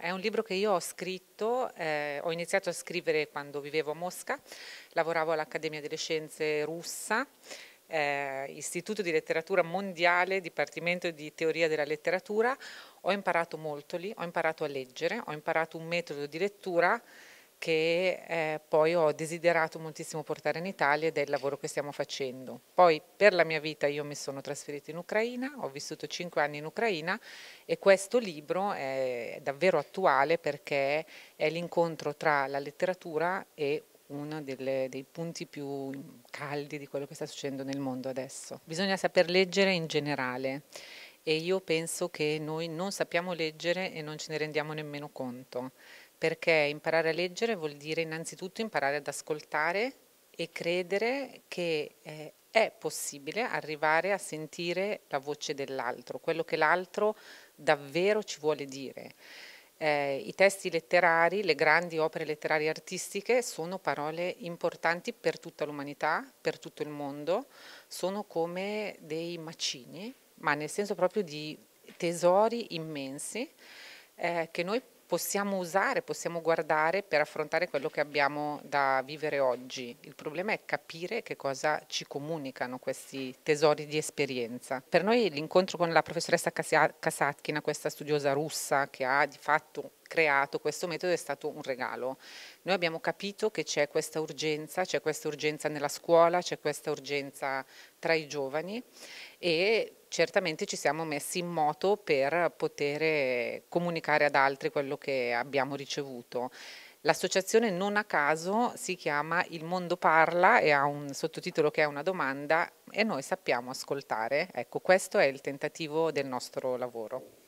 È un libro che io ho scritto, eh, ho iniziato a scrivere quando vivevo a Mosca, lavoravo all'Accademia delle Scienze russa, eh, Istituto di Letteratura Mondiale, Dipartimento di Teoria della Letteratura. Ho imparato molto lì, ho imparato a leggere, ho imparato un metodo di lettura che eh, poi ho desiderato moltissimo portare in Italia ed è il lavoro che stiamo facendo. Poi per la mia vita io mi sono trasferita in Ucraina, ho vissuto cinque anni in Ucraina e questo libro è davvero attuale perché è l'incontro tra la letteratura e uno delle, dei punti più caldi di quello che sta succedendo nel mondo adesso. Bisogna saper leggere in generale e io penso che noi non sappiamo leggere e non ce ne rendiamo nemmeno conto perché imparare a leggere vuol dire innanzitutto imparare ad ascoltare e credere che eh, è possibile arrivare a sentire la voce dell'altro, quello che l'altro davvero ci vuole dire. Eh, I testi letterari, le grandi opere letterarie artistiche sono parole importanti per tutta l'umanità, per tutto il mondo, sono come dei macini, ma nel senso proprio di tesori immensi eh, che noi possiamo usare, possiamo guardare per affrontare quello che abbiamo da vivere oggi. Il problema è capire che cosa ci comunicano questi tesori di esperienza. Per noi l'incontro con la professoressa Kasatkina, questa studiosa russa che ha di fatto creato questo metodo è stato un regalo. Noi abbiamo capito che c'è questa urgenza, c'è questa urgenza nella scuola, c'è questa urgenza tra i giovani e certamente ci siamo messi in moto per poter comunicare ad altri quello che abbiamo ricevuto. L'associazione non a caso si chiama Il mondo parla e ha un sottotitolo che è una domanda e noi sappiamo ascoltare. Ecco, questo è il tentativo del nostro lavoro.